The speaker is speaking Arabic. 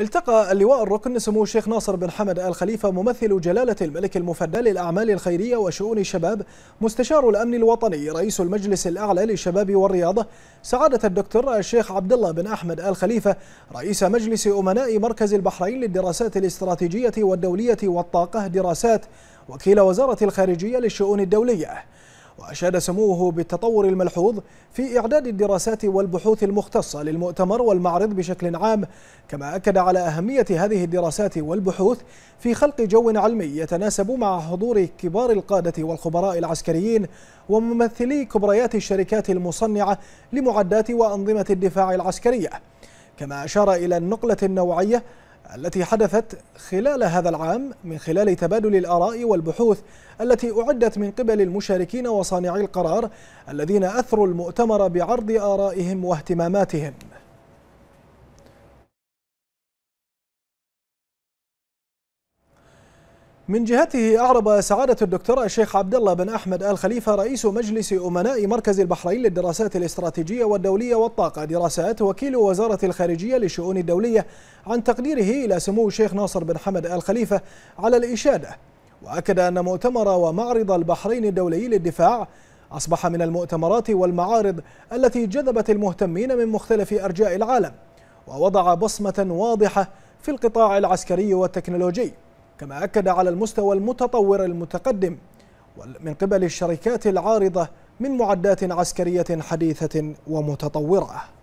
التقى اللواء الركن سمو الشيخ ناصر بن حمد آل خليفة ممثل جلالة الملك المفدى للأعمال الخيرية وشؤون الشباب مستشار الأمن الوطني رئيس المجلس الأعلى للشباب والرياضة سعادة الدكتور الشيخ عبد الله بن أحمد آل خليفة رئيس مجلس أمناء مركز البحرين للدراسات الاستراتيجية والدولية والطاقة دراسات وكيل وزارة الخارجية للشؤون الدولية وأشاد سموه بالتطور الملحوظ في إعداد الدراسات والبحوث المختصة للمؤتمر والمعرض بشكل عام كما أكد على أهمية هذه الدراسات والبحوث في خلق جو علمي يتناسب مع حضور كبار القادة والخبراء العسكريين وممثلي كبريات الشركات المصنعة لمعدات وأنظمة الدفاع العسكرية كما أشار إلى النقلة النوعية التي حدثت خلال هذا العام من خلال تبادل الآراء والبحوث التي أعدت من قبل المشاركين وصانعي القرار الذين أثروا المؤتمر بعرض آرائهم واهتماماتهم من جهته أعرب سعادة الدكتور الشيخ عبد الله بن أحمد آل خليفة رئيس مجلس أمناء مركز البحرين للدراسات الاستراتيجية والدولية والطاقة دراسات وكيل وزارة الخارجية للشؤون الدولية عن تقديره إلى سمو الشيخ ناصر بن حمد آل خليفة على الإشادة وأكد أن مؤتمر ومعرض البحرين الدولي للدفاع أصبح من المؤتمرات والمعارض التي جذبت المهتمين من مختلف أرجاء العالم ووضع بصمة واضحة في القطاع العسكري والتكنولوجي كما أكد على المستوى المتطور المتقدم من قبل الشركات العارضة من معدات عسكرية حديثة ومتطورة